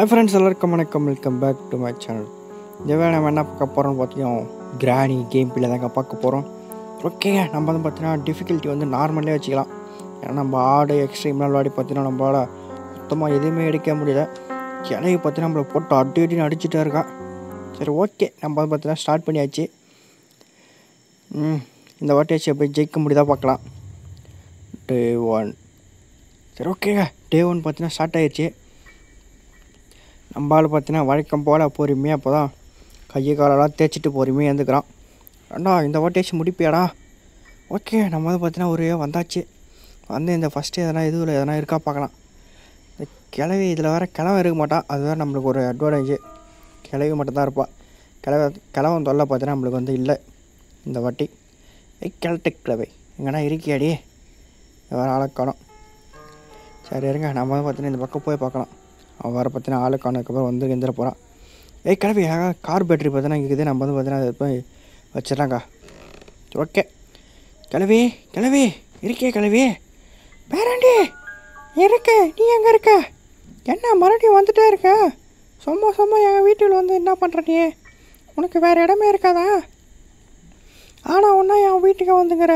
hi friends எல்லாருக்கும் வணக்கம் welcome back to my channel இதுவே நம்ம என்ன பார்க்க போகிறோம்னு பார்த்தீங்கன்னா கிராணி கேம் பிள்ளை தாங்க பார்க்க போகிறோம் ஓகே நம்ம வந்து பார்த்தீங்கன்னா டிஃபிகல்ட்டி வந்து நார்மலே வச்சுக்கலாம் ஏன்னா நம்ம ஆடு எக்ஸ்ட்ரீம்லாம் விளையாடி பார்த்தீங்கன்னா நம்மளால் சுத்தமாக எதுவுமே எடுக்க முடியல இலையை பார்த்தீங்கன்னா நம்மளை போட்டு அடி அடின்னு அடிச்சுட்டே இருக்கான் சரி ஓகே நம்ம வந்து பார்த்தீங்கன்னா ஸ்டார்ட் பண்ணியாச்சு இந்த வாட்டியாச்சு போய் ஜெயிக்க முடியுதா பார்க்கலாம் டே ஒன் சரி ஓகேங்க டே ஒன் பார்த்தீங்கன்னா ஸ்டார்ட் ஆயிடுச்சு நம்மளால் பார்த்தீங்கன்னா வழக்கம் போல் பொறுமையாக அப்போ தான் கையை காலெல்லாம் தேய்ச்சிட்டு பொறுமையாக இருந்துக்கிறான் ரெண்டா இந்த வாட்டேஷ் முடிப்பியாடா ஓகே நம்ம வந்து பார்த்தீங்கன்னா ஒரு வந்தாச்சு வந்து இந்த ஃபஸ்ட்டு எதனா இதுவில் எதனா இருக்கா பார்க்கலாம் இந்த கிளவி இதில் வேறு கிழவை இருக்க மாட்டான் அது வேறு நம்மளுக்கு ஒரு அட்வான்டேஜ் கிளவி மட்டும்தான் இருப்பாள் கிழவை கிழவன் தொல்லை பார்த்தீங்கன்னா நம்மளுக்கு வந்து இல்லை இந்த வாட்டி ஏய் கிழட்டு கிழவை எங்கன்னா இருக்கியாடியே வேறு ஆளக்காலம் சரி இருங்க நம்ம வந்து பார்த்தீங்கன்னா இந்த பக்கம் போய் பார்க்கலாம் அவன் வர பார்த்தினா ஆளை காணதுக்கப்புறம் வந்து எந்திர போகிறான் ஏய் கிளம்பி கார் பேட்டரி பார்த்தீங்கன்னா இருக்குது நம்ம வந்து பார்த்தீங்கன்னா அதை போய் வச்சிடலாங்க்கா ஓகே கிளவி கிளவி இருக்கே கிளவி பேரண்டி இருக்க நீ எங்கே இருக்க என்ன மறுபடியும் வந்துட்டே இருக்க சும்மா சும்மா எங்கள் வீட்டில் வந்து என்ன பண்ணுற நீ உனக்கு வேறு இடமே இருக்காதா ஆனால் ஒன்றா என் வீட்டுக்கு வந்துங்கிற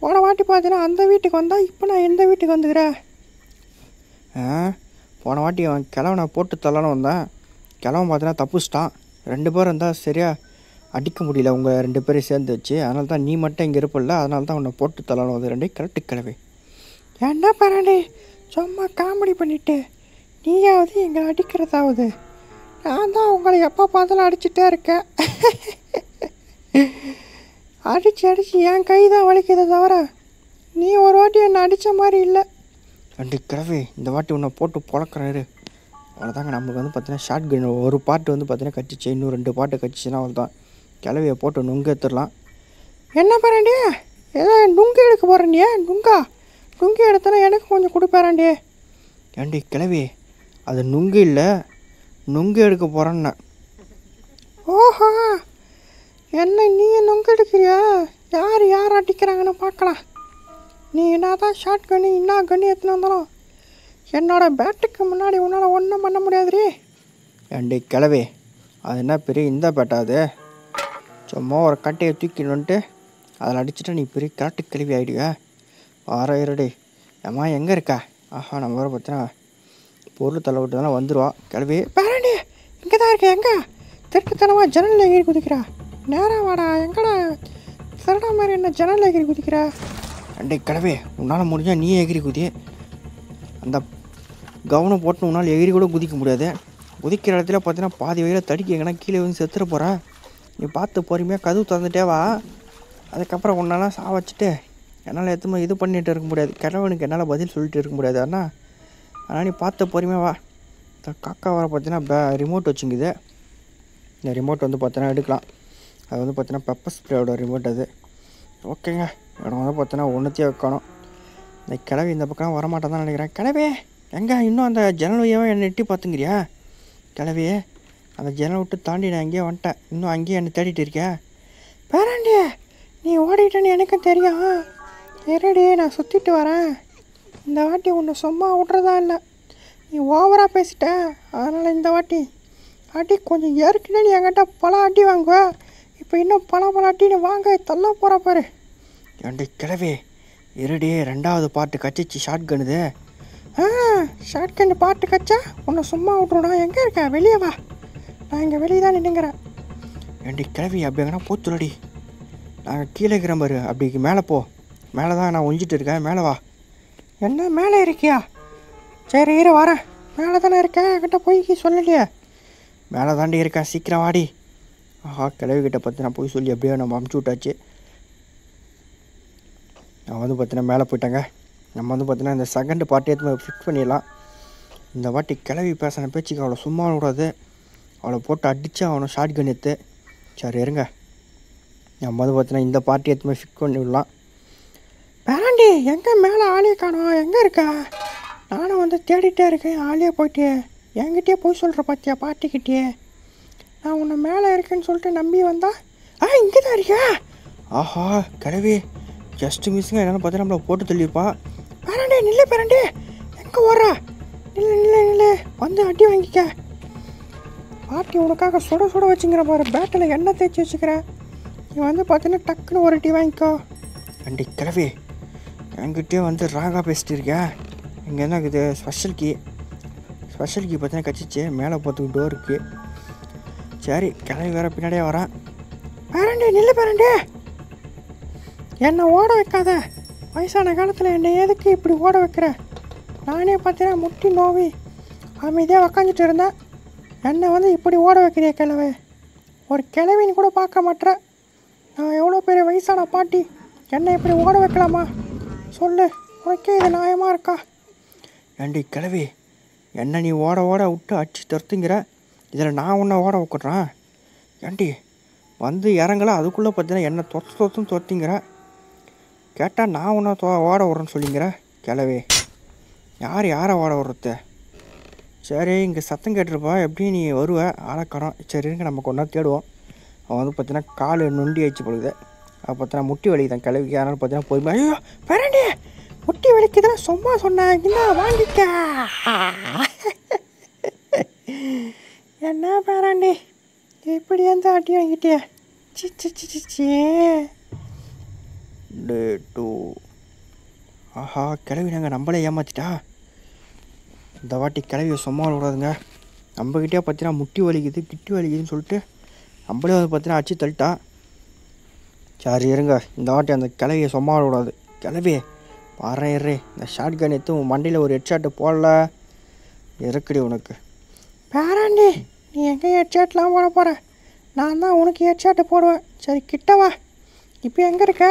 போன வாட்டி பார்த்தீங்கன்னா அந்த வீட்டுக்கு வந்தால் இப்போ நான் எந்த வீட்டுக்கு வந்துக்கிறேன் ஆ போன வாட்டி அவன் கிழவனை போட்டு தள்ளான்னு வந்தேன் கிழவன் பார்த்தீங்கன்னா தப்புச்சிட்டான் ரெண்டு பேரும் இருந்தால் சரியாக அடிக்க முடியல உங்கள் ரெண்டு பேரும் சேர்ந்து வச்சு அதனால தான் நீ மட்டும் இங்கே இருப்பில்ல அதனால தான் உன்னை போட்டு தள்ளணும் வந்து ரெண்டே கரெக்டு கிழவி என்ன பரண்டே சும்மா காமெடி பண்ணிட்டு நீயாவது எங்களை அடிக்கிறதாவது நான் தான் உங்களை எப்போ பார்த்தாலும் அடிச்சுட்டே இருக்கேன் அடித்து அடித்து என் கை தான் வலிக்குது தவிர நீ ஒரு வாட்டி என்னை அடித்த மாதிரி இல்லை ரெண்டு கிழவி இந்த வாட்டி உன்னை போட்டு பொழக்கிறாரு அவ்வளோதாங்க நமக்கு வந்து பார்த்தீங்கன்னா ஷார்ட் கன் ஒரு பாட்டு வந்து பார்த்தீங்கன்னா கட்டிச்சு இன்னும் ரெண்டு பாட்டு கட்டிச்சுன்னா அவ்வளோதான் கிளவியை போட்டு நுங்கு எடுத்துடலாம் என்ன பாருண்டியா ஏதோ நுங்கு எடுக்க போகிறேண்டியா நுங்கா நுங்கு எடுத்தனா எனக்கு கொஞ்சம் கொடுப்பாராண்டியே ஏண்டி கிளவி அது நுங்கு இல்லை நுங்கு எடுக்க போகிறேன்னு ஓஹோ என்ன நீ நுங்கு எடுக்கிறியா யார் யார் அடிக்கிறாங்கன்னு பார்க்கலாம் நீ என்ன தான் ஷார்ட் கன்னு என்ன கன்னு எத்தனை வந்தாலும் என்னோடய பேட்டுக்கு முன்னாடி உன்னால் ஒன்றும் பண்ண முடியாதுரே ரெண்டு கிளவி அது என்ன பெரிய இந்த பேட்டா அது சும்மா ஒரு கட்டையை தூக்கிடணுன்ட்டு அதில் அடிச்சுட்டு நீ பெரிய காட்டு கிழவி ஆகிடுவ வார இருடி அம்மா எங்கே இருக்கா ஆஹா நம்ம வர பார்த்தா பொருள் தலை விட்டு தானே வந்துடுவா கிளவி பேரண்டி இங்கே தான் இருக்கா எங்கே திருட்டுத்தனமாக ஜன்னல் ஏறி குதிக்கிறா நேராக வாடா எங்கடா திருடா மாதிரி என்ன ஜன்னல் ஏறி குதிக்கிறா அண்டை கிளவே உன்னால் முடிஞ்சால் நீ எகிரி குதி அந்த கவனம் போட்டு உன்னால் எகிரி கூட குதிக்க முடியாது குதிக்கிற இடத்துல பார்த்தீங்கன்னா பாதி வகையில் தடிக்க எங்கன்னா கீழே வந்து செத்துற போகிற நீ பார்த்து பொறுமையாக கதவு திறந்துட்டே வா அதுக்கப்புறம் சா சாவச்சிட்டு என்னால் எத்தனை இது பண்ணிகிட்டு இருக்க முடியாது கிழவனுக்கு என்னால் பதில் சொல்லிட்டு இருக்க முடியாது ஆனால் ஆனால் நீ பார்த்த பொறுமையாக வா இந்த காக்கா வர பார்த்தீங்கன்னா ரிமோட் வச்சுங்குது இந்த ரிமோட் வந்து பார்த்தீங்கன்னா எடுக்கலாம் அது வந்து பார்த்தீங்கன்னா பெப்பர் ஸ்ப்ரேயோட ரிமோட் அது ஓகேங்க இடம் வந்து பார்த்தோன்னா ஒன்றுத்தையும் வைக்கணும் இந்த கிழவி இந்த பக்கம் வரமாட்டேன் தான் நினைக்கிறேன் கிழவே எங்கே இன்னும் அந்த ஜன்னல் வழியாகவே என்னை எட்டி பார்த்துங்கிறியா கிழவியே அந்த ஜன்னல் விட்டு தாண்டி நான் அங்கேயே வந்துட்டேன் இன்னும் அங்கேயே என்னை தேடிட்டு இருக்கேன் பேராண்டிய நீ ஓடிட்டேன்னு எனக்கும் தெரியும் இருடி நான் சுற்றிட்டு வரேன் இந்த வாட்டி ஒன்று சும்மா விட்றதா இல்லை நீ ஓவராக பேசிட்ட அதனால் இந்த வாட்டி ஆட்டி கொஞ்சம் ஏற்கனவே நீ என்கிட்ட பல ஆட்டி வாங்குவேன் இப்போ இன்னும் பல பல அட்டின்னு வாங்க தள்ள போகிற பாரு என்னுடைய கிழவே இருடி ரெண்டாவது பாட்டு கச்சிச்சு ஷார்ட் கண்ணுது ஆ ஷார்ட் கண்ணு பாட்டு கச்சா உன்னை சும்மா விட்ருடா எங்கே இருக்கேன் வெளியே வா நான் இங்கே வெளியே தான் நின்றுங்கிறேன் ஏண்டி கிழவி அப்படி எங்கன்னா போத்துலடி நாங்கள் கீழே இருக்கிற மாதிரி அப்படிக்கு மேலே போ மேலே தான் நான் ஒழிஞ்சிட்டு இருக்கேன் மேலே வா என்ன மேலே இருக்கியா சரி இரு வரேன் மேலே தானே இருக்கேன் என்கிட்ட போய் சொல்லலையே மேலே தாண்டி இருக்கேன் சீக்கிரம் வாடி ஆஹா கிழவிக்கிட்ட பற்றி நான் போய் சொல்லி அப்படியே நம்ம அமுச்சு விட்டாச்சு நான் வந்து பார்த்தீங்கன்னா மேலே போயிட்டேங்க நம்ம வந்து பார்த்தீங்கன்னா இந்த செகண்ட் பார்ட்டி எதுவுமே ஃபிக்ஸ் பண்ணிடலாம் இந்த வாட்டி கிளவி பேசின பேச்சுக்கு அவ்வளோ சும்மா விடாது அவளை போட்டு அடித்து அவனை ஷார்ட் கன் எடுத்து சரி இருங்க நம்ம வந்து பார்த்தீங்கன்னா இந்த பார்ட்டி எடுத்து ஃபிக்ஸ் பண்ணி விடலாம் பேராண்டி எங்கே மேலே ஆளே காணும் எங்கே இருக்கா நானும் வந்து தேடிட்டே இருக்கேன் ஆளே போயிட்டு என்கிட்டயே போய் சொல்கிற பார்த்தியா பார்ட்டிக்கிட்டே நான் உன்னை மேலே இருக்கேன்னு சொல்லிட்டு நம்பி வந்தா ஆ இங்கே தான் இருக்கியா ஆஹா கிழவி ஜஸ்ட்டு மிஸ்ஸுங்க என்னென்னு பார்த்தா நம்மளை போட்டு தள்ளியிருப்பான் பேரண்டே நில்ல பேரண்டே எங்கே ஓடுறா நில்ல நில்ல நில்ல வந்து அட்டி வாங்கிக்க பாட்டி உனக்காக சுட சுட வச்சுங்கிற பாரு பேட்டில் எண்ணெய் தேய்ச்சி வச்சுக்கிறேன் நீ வந்து பார்த்தீங்கன்னா டக்குன்னு ஒரு டீ வாங்கிக்கோ ரெண்டு கிளவி என்கிட்டே வந்து ராகா பேசிட்டு இருக்கேன் இங்கே என்ன இது ஸ்பெஷல் கீ ஸ்பெஷல் கீ பார்த்தீங்கன்னா கச்சிச்சு மேலே போகிறதுக்கு டோருக்கு சரி கிளவி வேறு பின்னாடியே வரேன் பேரண்டே நில்ல பேரண்டே என்னை ஓட வைக்காத வயசான காலத்தில் என்னை எதுக்கு இப்படி ஓட வைக்கிற நானே பார்த்தீங்கன்னா முட்டி நோவி அமைதியாக உக்காந்துட்டு இருந்தேன் என்னை வந்து இப்படி ஓட வைக்கிறிய கிழவை ஒரு கிழவின்னு கூட பார்க்க மாட்டேற நான் எவ்வளோ பெரிய வயசான பாட்டி என்னை இப்படி ஓட வைக்கலாமா சொல்லு உனக்கே இது நியாயமாக இருக்கா ஏண்டி கிழவி என்னை நீ ஓட ஓட விட்டு அடிச்சு துரத்துங்கிற இதில் நான் உன்னை ஓட வைக்கிறேன் ஏண்டி வந்து இறங்கல அதுக்குள்ளே பார்த்தீங்கன்னா என்னை துரத்து தொத்துன்னு துரத்திங்கிற கேட்டால் நான் ஒன்றா தோ ஓட விட்றேன்னு சொல்லிங்கிற கிளவே யார் யாரை ஓட விட்றது சரி இங்கே சத்தம் கேட்டிருப்பா எப்படி நீ வருவ ஆளக்கடம் சரி இருங்க நம்ம கொண்டா தேடுவோம் அவன் வந்து பார்த்தீங்கன்னா கால் நொண்டி ஆயிடுச்சு பொழுது அப்போ பார்த்தீங்கன்னா முட்டி வலிக்குதான் கிளவிக்கு அதனால் பார்த்தீங்கன்னா போய் ஐயோ பரண்டி முட்டி வலிக்குதுன்னா சும்மா என்ன வாங்கிக்க என்ன பேராண்டி இப்படி வந்து ஆட்டி வாங்கிட்டியா சி சி சி சி டே டூ ஆஹா கிளவி நாங்கள் நம்மளே ஏமாற்றிட்டா இந்த வாட்டி கிளவியை சும்மா விடாதுங்க நம்மக்கிட்டே பார்த்தீங்கன்னா முட்டி வலிக்குது கிட்டி வலிக்குதுன்னு சொல்லிட்டு நம்மளே வந்து பார்த்தீங்கன்னா அச்சு தள்ளிட்டா சரி இருங்க இந்த வாட்டி அந்த கிளவியை சும்மா விடாது கிளவி பாரு இந்த ஷார்ட் கன் எடுத்து உன் மண்டையில் ஒரு ஹெட்ஷாட்டு போடல இருக்குடி உனக்கு பேராண்டி நீ எங்கே ஹெட்ஷாட்லாம் போட போகிற நான் தான் உனக்கு ஹெட்ஷாட்டு போடுவேன் சரி கிட்டவா இப்போ எங்கே இருக்க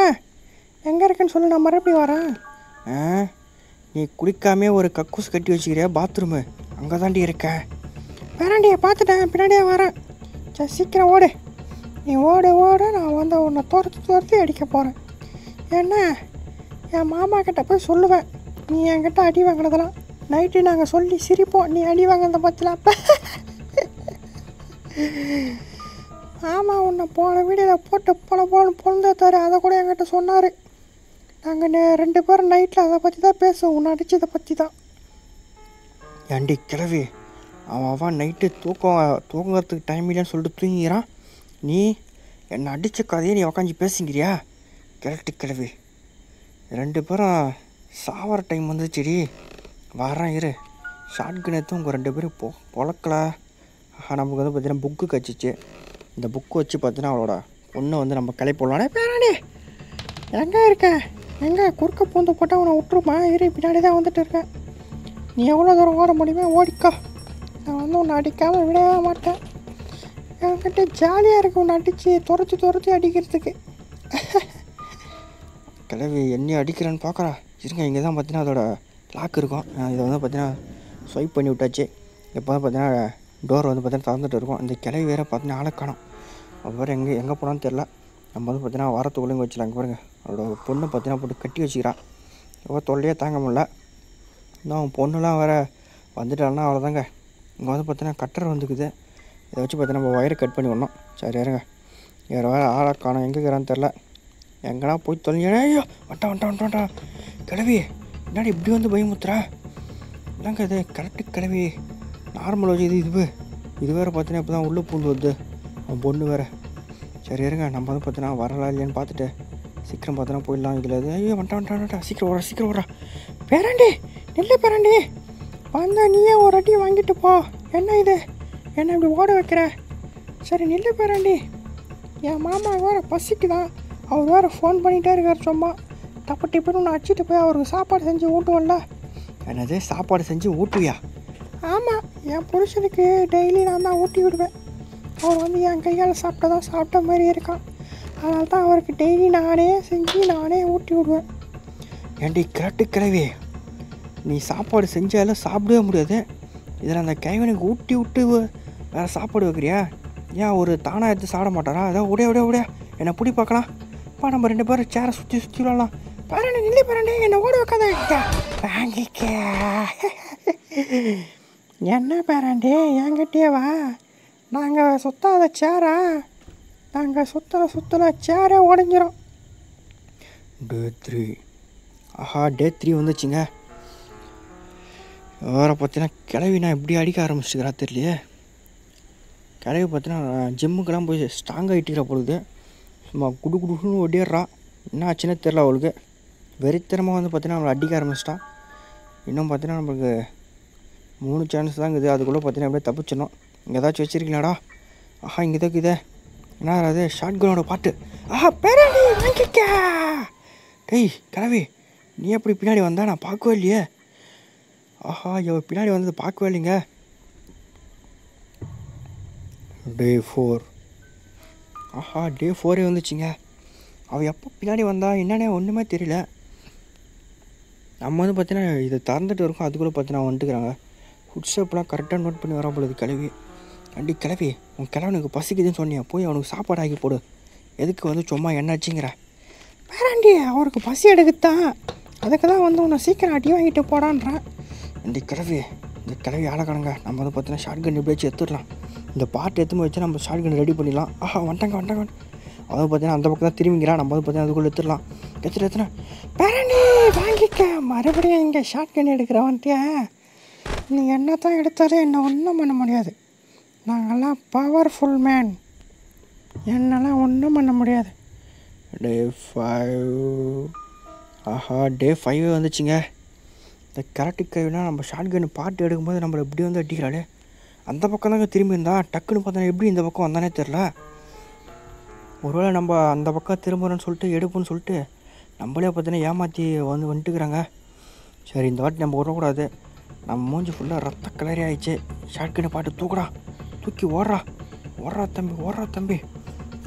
எங்கே இருக்குன்னு சொல்லு நான் மறுபடியும் வரேன் ஆ நீ குளிக்காமே ஒரு கக்கூஸ் கட்டி வச்சுக்கிறியா பாத்ரூமு அங்கே தாண்டி இருக்க வேறாண்டியை பார்த்துட்டேன் பின்னாடியே வரேன் சரி சீக்கிரம் ஓடு நீ ஓடு ஓடு நான் வந்து உன்னை துரத்து துரத்து அடிக்க போகிறேன் ஏன்னா என் மாமா கிட்டே போய் சொல்லுவேன் நீ என்கிட்ட அடி வாங்கினதெல்லாம் நைட்டு நாங்கள் சொல்லி சிரிப்போம் நீ அடி வாங்கினதை பார்த்துலாம் ஆமாம் உன்னை போன வீடியோவில் போட்டு போன போன பொழுந்த தர அதை கூட என்கிட்ட சொன்னார் நாங்கள் ரெண்டு பேரும் நைட்டில் அதை பற்றி தான் பேசுவோம் உன்னை அடித்ததை பற்றி தான் ஏண்டி கிளவி அவன் அவன் நைட்டு தூக்கம் தூங்குறதுக்கு டைம் இல்லைன்னு சொல்லிட்டு தூங்கிக்கிறான் நீ என்னை அடித்த கதையை நீ உக்காஞ்சி பேசுங்கிறியா கிழட்டு கிழவி ரெண்டு பேரும் சாவர டைம் வந்துச்சுடி வரேன் இரு ஷார்ட்கன் எடுத்து உங்கள் ரெண்டு பேரும் பொ பொழக்கலை நமக்கு வந்து பார்த்தீங்கன்னா புக்கு கச்சிச்சு இந்த புக்கு வச்சு பார்த்தீங்கன்னா அவளோட பொண்ணை வந்து நம்ம கிளை போடலானே பேரானே எங்கே இருக்கேன் எங்கே குறுக்க பூந்து போட்டால் அவனை விட்டுருமா இரு பின்னாடி தான் வந்துட்டு இருக்கேன் நீ எவ்வளோ தூரம் ஓட முடியுமே ஓடிக்கா நான் வந்து உன்னை அடிக்காமல் விடவே மாட்டேன் என்கிட்ட ஜாலியாக இருக்கு உன்னை அடித்து துரத்தி துரத்தி அடிக்கிறதுக்கு கிளவி என்னி அடிக்கிறேன்னு பார்க்குறா இருங்க இங்கே தான் பார்த்தீங்கன்னா அதோட லாக் இருக்கும் இதை வந்து பார்த்தீங்கன்னா ஸ்வைப் பண்ணி விட்டாச்சு எப்போ தான் பார்த்தீங்கன்னா டோர் வந்து பார்த்தீங்கன்னா திறந்துட்டு இருக்கும் இந்த கிளவி வேறு பார்த்தீங்கன்னா ஆளை காணும் அப்புறம் எங்கே எங்கே போனான்னு தெரில நம்ம வந்து பார்த்தீங்கன்னா ஒழுங்கு வச்சுலாம் பாருங்கள் அவரோட பொண்ணு பார்த்தீங்கன்னா போட்டு கட்டி வச்சுக்கிறான் எவ்வளோ தொல்லையே தாங்க முடில இன்னும் அவன் பொண்ணுலாம் வேறு வந்துட்டாங்கன்னா அவ்வளோதாங்க இங்கே வந்து பார்த்தீங்கன்னா கட்டர் வந்துக்குது இதை வச்சு பார்த்தீங்கன்னா நம்ம ஒயரை கட் பண்ணி விடணும் சரி இருங்க வேறு வேறு ஆளாக காணும் எங்கே இருக்கிறான்னு தெரில எங்கன்னா போய் தொலைஞ்சேன் ஐயோ வட்டா வண்டா வண்டா வண்டா கிளவி என்னடி இப்படி வந்து பயமுத்துறா என்னங்க இது கரெக்டு கிளவி நார்மல் வச்சு இது இது இது வேறு பார்த்தீங்கன்னா இப்போ தான் உள்ளே பூந்து வருது அவன் பொண்ணு வேறு சரி இருங்க நம்ம வந்து பார்த்தீங்கன்னா வரலாம் இல்லையான்னு பார்த்துட்டு சீக்கிரம் பார்த்தோன்னா போயிடலாம் இதில் ஐயோ வண்டா வண்டா வந்துட்டா சீக்கிரம் வரா சீக்கிரம் வரா பேரண்டி நெல் பேரண்டி வந்தால் நீயே ஒரு அட்டி வாங்கிட்டு போ என்ன இது என்ன இப்படி ஓட வைக்கிற சரி நெல் பேரண்டி என் மாமா வேறு பசிக்கு தான் அவர் வேறு ஃபோன் பண்ணிகிட்டே இருக்கார் சும்மா தப்பு டிப்புன்னு நான் அடிச்சுட்டு போய் அவருக்கு சாப்பாடு செஞ்சு ஊட்டுவோம்ல என்னது சாப்பாடு செஞ்சு ஊட்டுவியா ஆமாம் என் புருஷனுக்கு டெய்லி நான் தான் ஊட்டி விடுவேன் அவர் வந்து என் கையால் சாப்பிட்டதா சாப்பிட்ட மாதிரி இருக்கான் அதனால தான் அவருக்கு டெய்லி நானே செஞ்சு நானே ஊட்டி விடுவேன் ஏண்டி கிரட்டு கிழவி நீ சாப்பாடு செஞ்சாலும் சாப்பிடவே முடியாது இதில் அந்த கைவனுக்கு ஊட்டி விட்டு வேறு சாப்பாடு வைக்கிறியா ஏன் ஒரு தானாக எடுத்து சாப்பிட மாட்டாரா அதான் உடைய உடைய உடைய என்னை பிடி பார்க்கலாம் இப்போ நம்ம ரெண்டு பேரும் சேரை சுற்றி சுற்றி விடலாம் பாருங்க நில்லி பாருங்க என்னை ஓட வைக்காதே என்ன பேராண்டே என்கிட்டயே வா நாங்கள் சுத்தாத சேரா நாங்கள் சுற்றுற சுற்றுற சேரே உடஞ்சிரும் டே த்ரீ ஆஹா டே த்ரீ வந்துச்சுங்க வேறு பார்த்தீங்கன்னா கிளவி நான் எப்படி அடிக்க ஆரம்பிச்சுக்கிறா தெரியலையே கிளவி பார்த்தீங்கன்னா ஜிம்முக்கெல்லாம் போய் ஸ்ட்ராங்காக இட்டிக்கிற பொழுது சும்மா குடு குடுன்னு ஒடிடுறா என்ன ஆச்சுன்னே தெரில அவளுக்கு வெறித்தனமாக வந்து பார்த்தீங்கன்னா அவளை அடிக்க ஆரம்பிச்சிட்டான் இன்னும் பார்த்தீங்கன்னா நம்மளுக்கு மூணு சான்ஸ் தான் இருக்குது அதுக்குள்ளே பார்த்தீங்கன்னா அப்படியே தப்பிச்சிடணும் இங்கே ஏதாச்சும் வச்சுருக்கீங்களாடா ஆஹா இங்கே தான் இதே என்ன அது ஷார்ட் கனோட பாட்டு ஆஹா பேராடி வாங்கிக்க டேய் கிளவி நீ எப்படி பின்னாடி வந்தா நான் பார்க்கவே இல்லையே ஆஹா எவ பின்னாடி வந்தது பார்க்கவே இல்லைங்க டே ஃபோர் ஆஹா டே ஃபோரே வந்துச்சுங்க அவள் எப்போ பின்னாடி வந்தா என்னன்னே ஒன்றுமே தெரியல நம்ம வந்து பார்த்தீங்கன்னா இதை திறந்துட்டு இருக்கோம் அதுக்குள்ளே பார்த்தீங்கன்னா வந்துட்டுக்கிறாங்க ஃபுட் ஸ்டெப்லாம் கரெக்டாக நோட் பண்ணி வரா கழுவி அண்டி கிளவி உன் கிழவனுக்கு பசிக்குதுன்னு சொன்னியா போய் அவனுக்கு சாப்பாடு ஆக்கி போடு எதுக்கு வந்து சும்மா என்னாச்சுங்கிற வேறாண்டி அவருக்கு பசி எடுக்குத்தான் அதுக்கு தான் வந்து உன்னை சீக்கிரம் அடி வாங்கிட்டு போடான்றான் இந்த கிழவி இந்த கிழவி ஆளக்கணுங்க நம்ம வந்து பார்த்தீங்கன்னா ஷார்ட் கன் எப்படி வச்சு எடுத்துடலாம் இந்த பாட்டு எத்தும் வச்சு நம்ம ஷார்ட் கன் ரெடி பண்ணிடலாம் ஆஹா வந்துட்டாங்க வந்துட்டாங்க அதை பார்த்தீங்கன்னா அந்த பக்கம் தான் திரும்பிங்கிறான் நம்ம வந்து பார்த்தீங்கன்னா அதுக்குள்ளே எடுத்துடலாம் எடுத்துட்டு எடுத்துனா பேரண்டி வாங்கிக்க மறுபடியும் இங்கே ஷார்ட் கன் எடுக்கிறவன்ட்டியா நீ என்ன தான் எடுத்தாலும் என்ன ஒன்றும் பண்ண முடியாது நாங்கள்லாம் பவர்ஃபுல் மேன் என்னெல்லாம் ஒன்றும் பண்ண முடியாது டே ஃபைவ் ஆஹா டே ஃபைவே வந்துச்சுங்க இந்த கரெக்டு கைவினா நம்ம ஷார்ட் கன் பாட்டு எடுக்கும்போது நம்மளை எப்படி வந்து அடிக்கிறாளே அந்த பக்கம் தாங்க திரும்பி இருந்தா டக்குன்னு பார்த்தா எப்படி இந்த பக்கம் வந்தானே தெரில ஒருவேளை நம்ம அந்த பக்கம் திரும்புகிறோன்னு சொல்லிட்டு எடுப்போம்னு சொல்லிட்டு நம்மளே பார்த்தீங்கன்னா ஏமாற்றி வந்து வந்துட்டுக்கிறாங்க சரி இந்த வாட்டி நம்ம விடக்கூடாது நம்ம மூஞ்சி ஃபுல்லாக ரத்த கலரி ஆயிடுச்சு கன்று பாட்டு தூக்குடா தூக்கி ஓடுறா ஓடுறா தம்பி ஓடுறா தம்பி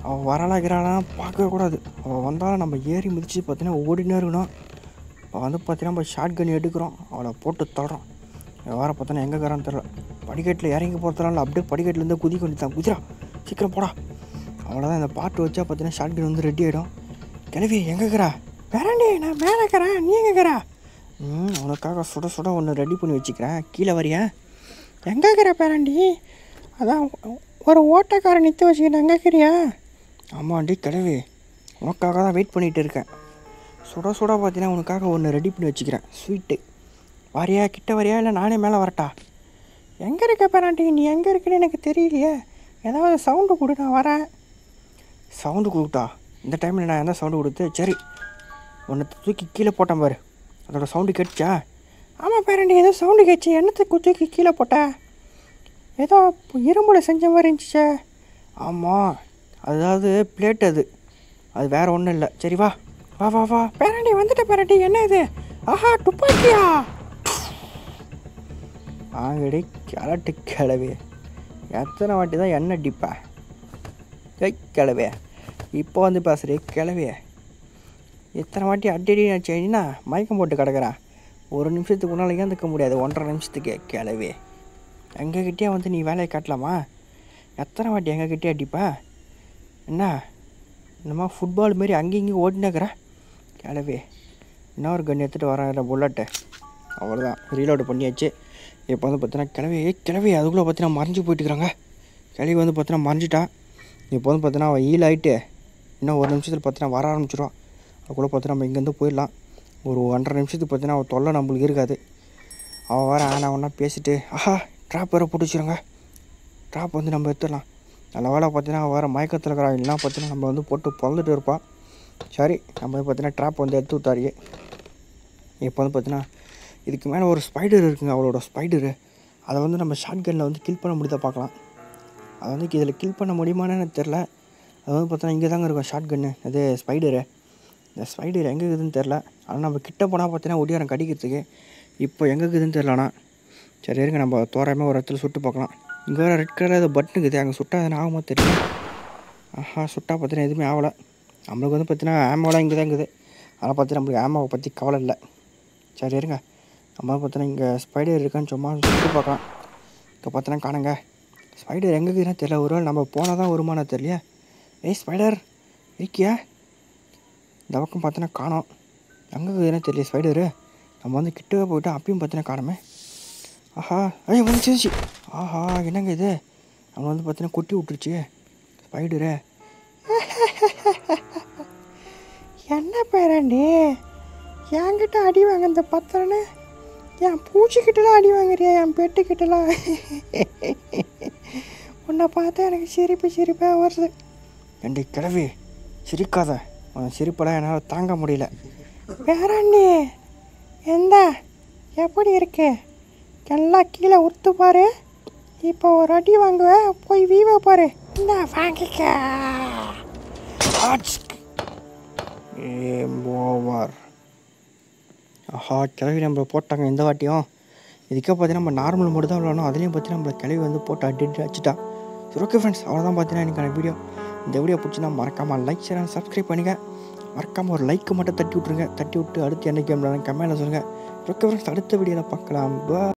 அவள் வரலாகிறாளான்னு பார்க்கவே கூடாது அவள் வந்தாலும் நம்ம ஏறி மிதிச்சு பார்த்தீங்கன்னா ஓடினே இருக்கணும் இப்போ வந்து பார்த்தீங்கன்னா நம்ம ஷார்ட் கன் எடுக்கிறோம் அவளை போட்டு தள்ளுறோம் வர பார்த்தோன்னா எங்கே கரான்னு தெரில படிக்கட்டில் இறங்கி போகிறதுனால அப்படியே படிக்கட்டிலேருந்து குதிக்க தான் குதிரா சீக்கிரம் போடா அவ்வளோதான் இந்த பாட்டு வச்சா பார்த்தீங்கன்னா ஷார்ட் கன் வந்து ரெடி ஆகிடும் கிளவி எங்கேக்கிறா வேறாண்டி நான் மேலே இருக்கிறேன் நீ எங்கேக்கிறா ம் உனக்காக சுட சுட ஒன்று ரெடி பண்ணி வச்சுக்கிறேன் கீழே வரியா எங்கேக்கிற பேராண்டி அதான் ஒரு ஓட்டக்காரன் நிற்க வச்சுக்கிட்டு அங்கே இருக்கிறியா ஆமாண்டி கிழவி உனக்காக தான் வெயிட் பண்ணிகிட்டு இருக்கேன் சுட சுட பார்த்தீங்கன்னா உனக்காக ஒன்று ரெடி பண்ணி வச்சுக்கிறேன் ஸ்வீட்டு வரியா கிட்ட வரியா இல்லை நானே மேலே வரட்டா எங்கே இருக்க பேராண்டி நீ எங்கே இருக்குன்னு எனக்கு தெரியலையே ஏதாவது சவுண்டு கொடு நான் வரேன் சவுண்டு கொடுத்தா இந்த டைமில் நான் எந்த சவுண்டு கொடுத்து சரி உன்னை தூக்கி கீழே போட்டேன் பாரு அதோடய சவுண்டு கேட்டுச்சா ஆமாம் பேரண்டி ஏதோ சவுண்டு கேட்டுச்சு என்னத்தை தூக்கி கீழே போட்டேன் ஏதோ இரும்புல செஞ்ச மாதிரி இருந்துச்சே ஆமாம் அதாவது பிளேட் அது அது வேறு ஒன்றும் இல்லை சரி வா வா வா வா பேரண்டி வந்துட்ட பேரண்டி என்ன இது ஆஹா துப்பாக்கியா ஆங்கடி கிளட்டு கிளவே எத்தனை வாட்டி தான் எண்ணெய் டிப்பா கை கிளவே இப்போ வந்து பேசுகிறே கிளவே எத்தனை வாட்டி அடிடி நான் செய்யினா மயக்கம் போட்டு கிடக்கிறேன் ஒரு நிமிஷத்துக்கு முன்னால் இருக்க முடியாது ஒன்றரை நிமிஷத்துக்கு கிளவே எங்ககிட்டே வந்து நீ வேலையை காட்டலாமா எத்தனை வாட்டி எங்ககிட்டே அடிப்பா என்ன என்னம்மா ஃபுட்பால் மாரி அங்கேயும் இங்கேயும் ஓடினாக்குற கிளவே இன்னும் ஒரு கன் எடுத்துகிட்டு வரேன் புல்லட்டு அவ்வளோதான் ரீலோடு பண்ணியாச்சு இப்போ வந்து பார்த்தீங்கன்னா கிளவே ஏ கிளவி அதுக்குள்ளே பார்த்தீங்கன்னா மறைஞ்சு போயிட்டுக்கிறாங்க கிளவி வந்து பார்த்தீங்கன்னா மறைஞ்சிட்டான் இப்போ வந்து பார்த்தீங்கன்னா அவன் ஈல் ஆகிட்டு இன்னும் ஒரு நிமிஷத்தில் பார்த்தீங்கன்னா வர ஆரம்பிச்சிடும் அதுக்குள்ளே பார்த்தீங்கன்னா நம்ம இங்கேருந்து போயிடலாம் ஒரு ஒன்றரை நிமிஷத்துக்கு பார்த்தீங்கன்னா அவன் தொல்லை நம்மளுக்கு இருக்காது அவன் வர ஆனால் ஒன்றா பேசிட்டு ஆஹா ட்ராப் வேறு பிடிச்சிருங்க ட்ராப் வந்து நம்ம எடுத்துடலாம் நல்ல வேலை பார்த்தீங்கன்னா வேறு மயக்கத்தில் இருக்கிற ஆயிலெலாம் பார்த்தீங்கன்னா நம்ம வந்து போட்டு பிறந்துட்டு இருப்பாள் சரி நம்ம பார்த்தீங்கன்னா ட்ராப் வந்து எடுத்து விட்டாரியே இப்போ வந்து பார்த்தீங்கன்னா இதுக்கு மேலே ஒரு ஸ்பைடர் இருக்குங்க அவளோட ஸ்பைடரு அதை வந்து நம்ம ஷார்ட் கனில் வந்து கில் பண்ண முடியாத பார்க்கலாம் அது வந்து இதில் கில் பண்ண முடியுமான்னு தெரில அது வந்து பார்த்தோன்னா இங்கே தாங்க இருக்கும் ஷார்ட் கன்னு அது ஸ்பைடரு இந்த ஸ்பைடர் எங்கே இருக்குதுன்னு தெரில ஆனால் நம்ம கிட்ட போனால் பார்த்தீங்கன்னா ஒடியாரம் கடிக்கிறதுக்கு இப்போ எங்கே இருக்குதுன்னு தெரிலண்ணா சரி இருங்க நம்ம தோறாமல் ஒரு இடத்துல சுட்டு பார்க்கலாம் இங்கே வேறு ரெட் கலர் ஏதோ பட்டன் இருக்குது அங்கே சுட்டால் எதுனா ஆகுமா தெரியும் ஆஹா சுட்டா பார்த்தீங்கன்னா எதுவுமே ஆகலை நம்மளுக்கு வந்து பார்த்தீங்கன்னா ஆமாவெலாம் இங்கே தான் இருக்குது அதெல்லாம் பார்த்து நம்மளுக்கு ஆமாவை பற்றி கவலை இல்லை சரி இருங்க நம்ம பார்த்தீங்கன்னா இங்கே ஸ்பைடர் இருக்கான்னு சும்மா சுட்டு பார்க்கலாம் இப்போ பார்த்தோன்னா காணுங்க ஸ்பைடர் எங்கே இருக்குதுன்னா தெரியல ஒரு வேளை நம்ம போனால் தான் வருமானா தெரியலையா ஏய் ஸ்பைடர் இருக்கியா இந்த பக்கம் பார்த்தோன்னா காணோம் எங்கே இருக்குதுன்னா தெரியல ஸ்பைடரு நம்ம வந்து கிட்டவே போய்ட்டு அப்பயும் பார்த்தீங்கன்னா காணுமே ஆஹா ஐயா வந்துச்சு ஆஹா என்னங்க இது நம்ம வந்து பார்த்தீங்கன்னா கொட்டி விட்டுருச்சு ஸ்பைடர் என்ன பேரண்டி என்கிட்ட அடி வாங்க இந்த பத்திரன்னு என் பூச்சிக்கிட்டலாம் அடி வாங்குறியா என் பெட்டுக்கிட்டலாம் உன்னை பார்த்தா எனக்கு சிரிப்பு சிரிப்பாக வருது ரெண்டு கிழவி சிரிக்காத உன் சிரிப்பெல்லாம் என்னால் தாங்க முடியல வேறாண்டி எந்த எப்படி இருக்குது எல்லாம் கீழே உத்து பாரு இப்போ ஒரு அடி வாங்குவேன் போய் வீவை பாரு என்ன வாங்கிக்க ஓவர் ஆஹா கிழவி நம்ம போட்டாங்க எந்த வாட்டியும் இதுக்கே பார்த்தீங்கன்னா நம்ம நார்மல் மட்டும் தான் விளாடணும் அதுலேயும் பார்த்தீங்கன்னா நம்ம கிழவி வந்து போட்டு அடிட்டு அடிச்சிட்டா சரி ஓகே ஃப்ரெண்ட்ஸ் அவ்வளோதான் பார்த்தீங்கன்னா எனக்கான வீடியோ இந்த வீடியோ பிடிச்சினா மறக்காமல் லைக் ஷேர் அண்ட் சப்ஸ்கிரைப் பண்ணுங்கள் மறக்காமல் ஒரு லைக்கு மட்டும் தட்டி விட்ருங்க தட்டி விட்டு அடுத்து என்ன கேம் கமெண்ட்டில் சொல்லுங்கள் ஓகே ஃப்ரெண்ட்ஸ் அடுத்த வீடியோவில் பார்க்கலாம் பா